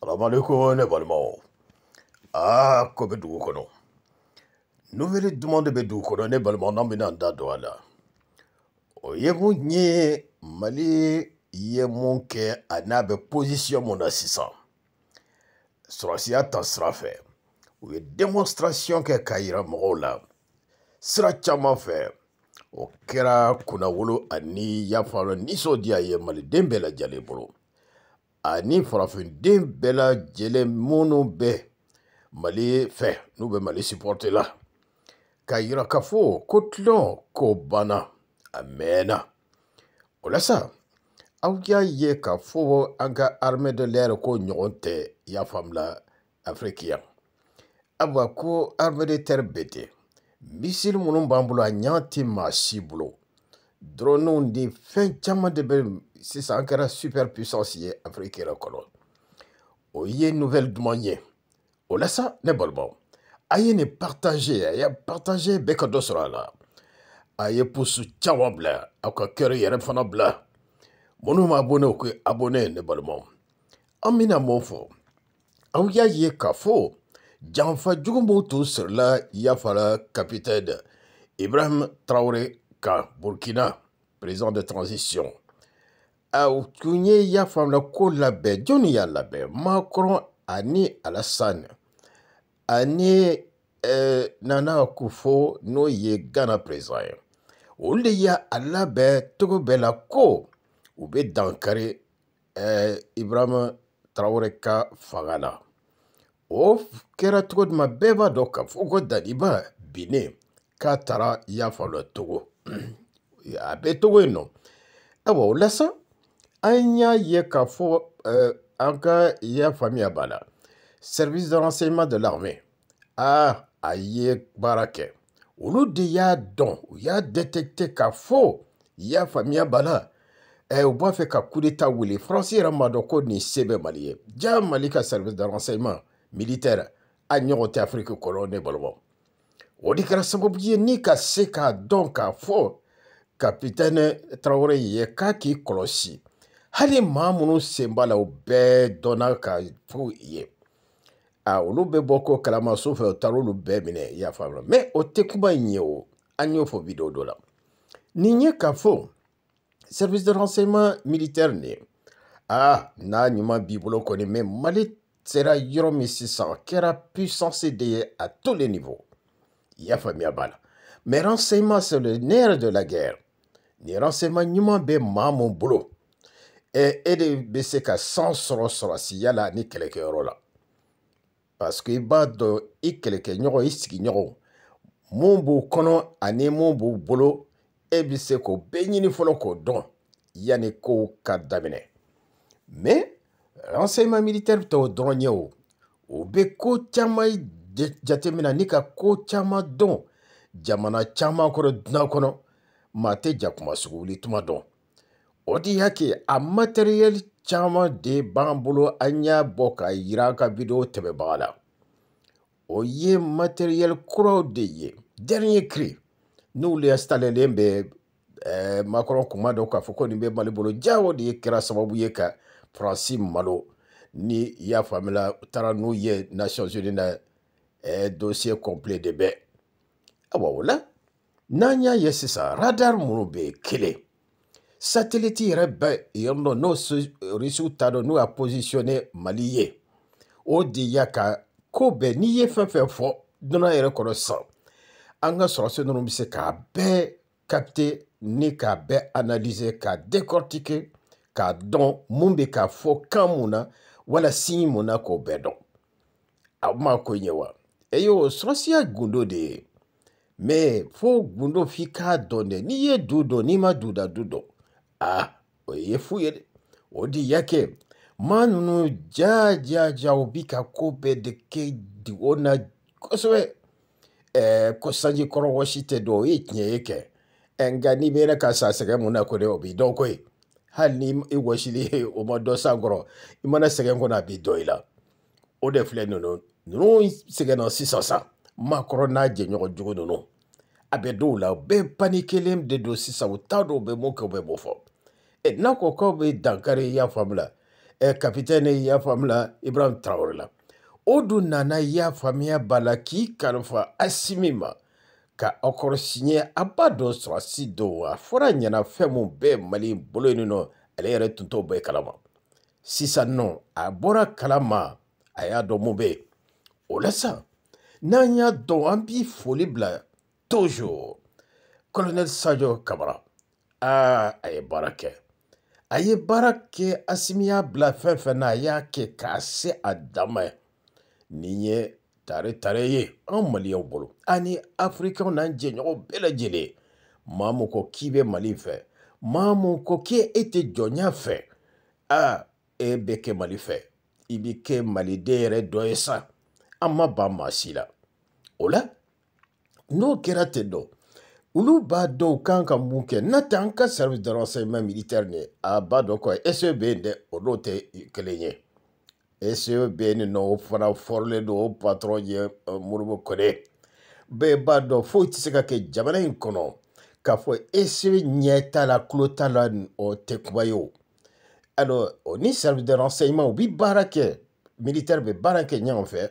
salamalekun ne balimaw aa ah, ko bɛ dugu kɔnɔ nuveli duman de bɛ dugu kɔnɔ ne balimaw n'an bɛna an da don a la o ye mun ye mali ye mun kɛ a n'a bɛ posisiyɔn mun na sisan sɔrɔsiya ta sira fɛ u ye demonstration kɛ k'a yira mɔgɔw la sira caman fɛ o kɛra kunnawolo ani yafa la nisɔndiya ye maliden bɛɛ lajɛlen bolo ani farafinden bɛɛ lajɛlen minnu bɛ mali fɛ n'u bɛ mali supporte la k'a yira k'a fɔ ko tilɔn ko banna a mɛnna o la sa aw y'a ye k'a fɔ an ka arme de l'air ko ɲɔgɔn tɛ y'a faamula afiriki yan ayiwa ko arme de terre bɛ ten misiri minnu b'an bolo a ɲa tɛ maa si bolo Drone de fin caman de bɛ sisan an kɛra super puissance ye Afrique yɛrɛ kɔnɔ o nouvelle duman ye o lasa ne balimaw a ye nin partage a yé partage bɛɛ ka dɔ sɔrɔ a la a ye pusu caman bila aw ka yɛrɛ fana ma abonné ne balimaw an bɛna mun fɔ aw y'a ye k'a capitaine Ibrahim Traoré ka burkina président de transition a tun ye y'a faamula ko labɛn jɔnni y'a labɛn makɔrɔn ani alasane ani eh, nana kofo n'o ye ghana président ye olu de y'a labɛn cogo bɛɛ la ko u bɛ dankari eh, ibrahima tarawele ka fanga la o kɛra cogo duma bɛɛ b'a dɔn k'a fɔ ko dadiba binnen k'a taara y'a faamula togo a bɛ togo no nɔ ayiwa o sa an y'a ye k'a fɔ euh, an ka y'a service de renseignement de l'armée a a ye baara kɛ olu de y'a dɔn u y'a détecté k'a fɔ y'a famia bala e eh, u b'a fɛ ka coup d'état wuli faransi m'a dɔn ko mali ja service de renseignement militaire a ɲɔgɔn tɛ afiriki kɔnɔ o de kɛra sababu ye ni ka se k'a dɔn k'a fɔ kapitɛni tarawele ye k'a k'i kɔlɔsi hali maa minnu sen b'a la o bɛɛ dɔnna ka fɔ ye a olu bɛ bɔ ko kalama so fɛ o taara olu bɛɛ minɛ i y'a faamu mɛ o tɛ kuma in ye o an y'o fɔ bidon dɔ la nin ye k'a fɔ service de renseignement militaire nin ye aa n'a ɲuman b'i bolo kɔni mɛ mali sera yɔrɔ min sisan kɛra puissance de ye à tous les niveaux yafamiya b'a la mɛ renseignement c'est le nerf de la guerre nin renseignement ɲuman bɛ maa mun bolo ɛ e de bɛ se ka san sɔrɔ sɔrɔsiya la ni kɛlɛkɛyɔrɔ la parce que i b'a dɔn i kɛlɛkɛɲɔgɔn i sigiɲɔgɔnw mun b'u kɔnɔ ani mun b'u bolo e bɛ se k'o bɛɛ ɲini fɔlɔ k'o dɔn yanni kow ka daminɛ mais renseignement militaire t'o dɔrɔn ye o o bɛ ko caman jatemina ni ka koo caaman dɔn jamana caaman kɔrɔ dunan kɔnɔ maa tɛ ja kuma sugu wuli tuma dɔn o de y'a kɛ a matɛriyɛli caaman de b'an bolo an y'a bɔ k'a yira an ka bidiyo tɛmɛbaga la o ye matɛriyɛli kuraw de ye dernier cri n'olu instalelen bɛ eh, makɔrɔ kuma dɔ k'a fɔ ko nin bɛ mali bolo jawo de ye kɛra sababu ye ka faransi malo ni i y'a faamula u taara n'u ye nations unis na Eh, dossier complet de bɛ awa o la n'an y'a ye sisan radar minnu bɛ yen kelen satellite yɛrɛ bɛ yen nɔ n'o rusiw ta dɔn n'u y'a positionné mali ye o de y'a ka ko bɛɛ n'i ye fɛn fɛn fɔ dunan yɛrɛ kɔnɔ sisan an ka sɔrɔsi ninnu bɛ se k'a bɛɛ capter ni k'a bɛɛ analyser k'a décortiquer k'a dɔn mun bɛ k'a fɔ kan mun na wala signe mun na k'o bɛɛ dɔn a ah, ma ko ɲɛ wa eye wòsrɔ̃ sia gundo de, mɛ fo gundo fi ka dɔnɛ n'i ye du dɔn n'i ma du da du dɔn aa o ye fu ye dɛ o de ya kɛ maa ninnu jaajaja o bi ka ko bɛɛ de kɛ diwɔ na kosɛbɛ ɛɛ ko sanji kɔrɔ wɔsi tɛ dɔn o ye tiɲɛ ye kɛ ɛ nka n'i bɛ yɛrɛ ka sa sɛgɛn mun na ko dɛ o b'i dɔn ko ye hali ni i wɔsili o ma dɔ san i mana sɛgɛn kɔnɔ a b'i dɔ i la o de filɛ ninnu ninnu sɛgɛnna sisan sa maakɔrɔ n'a jɛɲɔgɔn jugu ninnu a bɛ dɔw la bɛɛ pani kelen de don sisan u t'a dɔn u bɛ mun kɛ u bɛ mun fɔ ɛ n'a ko k'aw bɛ dankari i y'a faamu la ɛ kapitɛni i y'a faamu la ibrahim tarawele la o dun nana i y'a faamuya b'a la k'i kalifa asimi ma ka aw kɔrɔ siɲɛ a b'a dɔn sɔrɔsi dɔw a fɔra ɲɛna fɛn min bɛɛ mali bolo yen nɔ ale yɛrɛ tun t'o bɛɛ kalama sisan nɔ a bɔra kalama a y'a dɔn mun bɛ yen o la sa n'an y'a dɔn an b'i foli bila tozo colonel sadio kamara aa a ye baara kɛ a ye baara kɛ asimi y'a bila fɛn fɛn na a y'a kɛ k'a se a dama ye nin ye tare tare ye anw maliyaw bolo ani afirikɛw n'an jɛɲɔgɔn bɛɛ lajɛlen maamu ko k'i bɛ mali fɛ maamu ko k'e e tɛ jɔnya fɛ a e bɛ kɛ mali fɛ i bɛ kɛ maliden yɛrɛ dɔ ye sa à ma ban la o la n'o kɛra ten dɔ olu b'a dɔn service de renseignement militaire ne. a e e eh, b'a dɔn e SE bɛ yen dɛ o n'o tɛ kelen ye SE bɛ yen nɔ o fana fɔrilen don o patron Kone b'a dɔn se k'a t'a la tulo o tɛ kuma ye alors o service de renseignement u barake. militaire bɛ barake kɛ ɲɔgɔn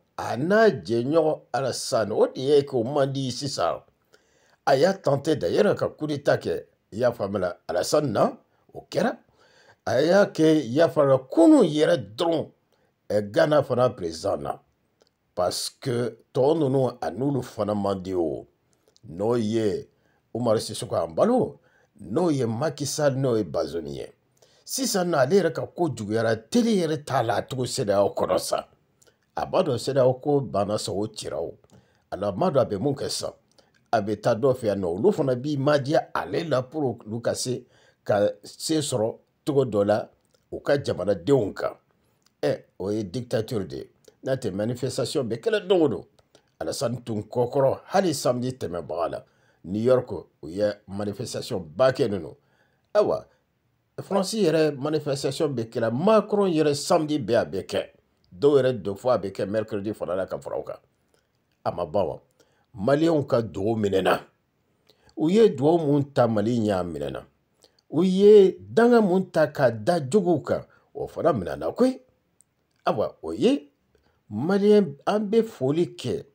a n'a jɛɲɔgɔn alassane o de ye k'o man di sisan a y'a tante dayɛrɛ ka kudeta kɛ i y'a faamula alassane na o kɛra a y'a kɛ i y'a faamula kunu yɛrɛ dɔrɔn ghana fana president na parce que tɔɔ ninnu a n'olu fana man di o n'o ye umaru sisoko an balo n'o ye makisa n'o ye bazoni ye sisan na ale yɛrɛ ka ko juguyara teli yɛrɛ t'a la a cogo sedeyaw kɔnɔ sa a b'a dɔn sariyaw ko banna sa o cira o a la a b'a dɔn a bɛ mun kɛ sisan a bɛ taa dɔ fɛ yan nɔ olu fana b'i madiya ale la pour olu ka se ka se sɔrɔ cogo dɔ la u ka jamanadenw kan ɛ o ye dictature de ye n'a tɛ manifestation bɛ kɛlɛ don o don alasani tun kɔkɔrɔ hali samedi tɛmɛbaga la new york u ye manifestation ba kɛ ninnu ayiwa faransi yɛrɛ manifestation bɛ kɛlɛ macron yɛrɛ samedi bɛɛ a bɛ kɛ dɔw yɛrɛ dɔ fɔ a bɛ kɛ mɛrikɛrɛdi fana la ka fara u kan a ma ban wa maliyɛnw ka duwawu minɛna u ye duwawu mun ta mali ɲɛ a minɛna u ye danga mun ta k'a da jogow kan o fana minɛna koyi awa o ye maliyɛn an bɛ foli kɛ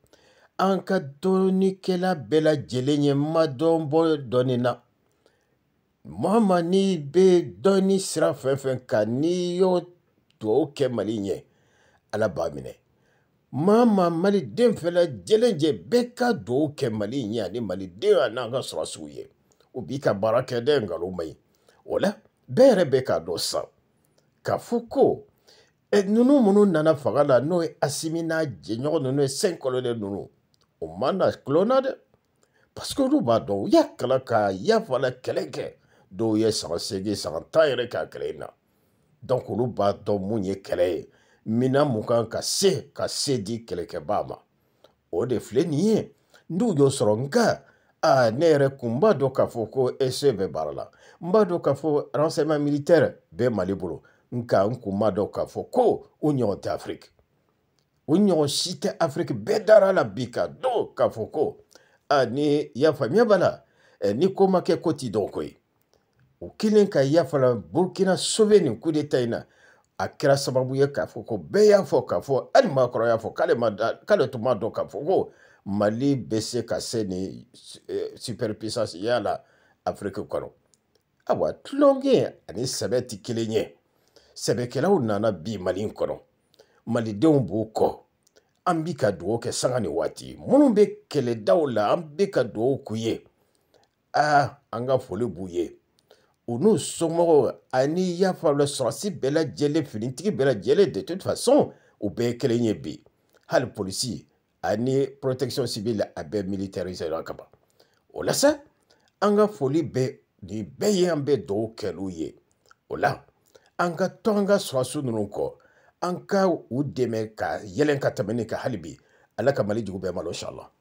an ka dɔɔnikɛla bɛɛ lajɛlen ye ma dɔn bɔ dɔɔni na mama n'i bɛ dɔɔni sira fɛn fɛn kan n'i y'o duwawu kɛ mali ɲɛ ala b'a minɛ maa maa maliden fɛn lajɛlen jɛ bɛɛ ka dugawu kɛ mali in ye ani maliden a n'an ka sɔrɔsiw ye u b'i ka baara kɛ dɛ nkalon ma ɲi o la bɛɛ yɛrɛ bɛ k'a dɔn san k'a fɔ ko ninnu minnu nana fanga la n'o ye asimi n'a jɛɲɔgɔn ninnu ye sen kɔlɔlen ninnu o ma na kulon na dɛ parce que olu b'a dɔn u y'a kalan ka yafa la kɛlɛ kɛ dɔw ye san seegin san tan yɛrɛ k'a kɛlɛ in na donc olu b'a dɔn mun ye kɛlɛ ye minan mugan ka se ka se di kɛlɛkɛbaa ma o de filɛ nin ye n t'u jɔ sɔrɔ nka a ne yɛrɛ kun n b'a dɔn k'a fɔ ko ese bɛ baara la n b'a dɔn k'a fɔ renseignement militaire bɛ mali bolo nka n kun b'a dɔn k'a fɔ ko u ɲɔgɔn tɛ afiriki u ɲɔgɔn si tɛ afiriki bɛɛ dara la bi ka dɔn k'a fɔ ko a ni y'a faamuya b'a la e ni ko ma kɛ ko t'i dɔn ko ye u kelen ka yafa la burukina sobe nin kudeta in na a kɛra sababu ye k'a fɔ ko bɛɛ y'a fɔ k'a fɔ hali maakɔrɔ y'a fɔ k'ale ma da k'ale tun b'a dɔn k'a fɔ ko mali bɛ se ka se nin eh, superpuissance ya la afiriki kɔnɔ ayiwa tulonkɛ ani sɛbɛ tɛ kelen ye sɛbɛkɛlaw nana bi mali kɔnɔ malidenw b'u kɔ an bi ka dugawu kɛ sanga ni waati minnu bɛ kɛlɛdaw la an bɛ ka dugawu k'u ye aa an ka foli b'u ye u n'u somɔgɔw ani i y'a faamu sɔrɔsi bɛɛ lajɛlen finitigi bɛɛ lajɛlen de toute façon u bɛɛ ye kelen ye bi hali polisi ani protection civile a bɛɛ militarisera ka ban o la sa an ka foli bɛ nin bɛɛ ye an bɛ dɔw kɛl'u ye o la an ka to an ka sɔrɔsi ninnu kɔ an ka u dɛmɛ ka yɛlɛ ka tɛmɛ nin kan hali bi ala ka mali jugu bɛɛ malo sala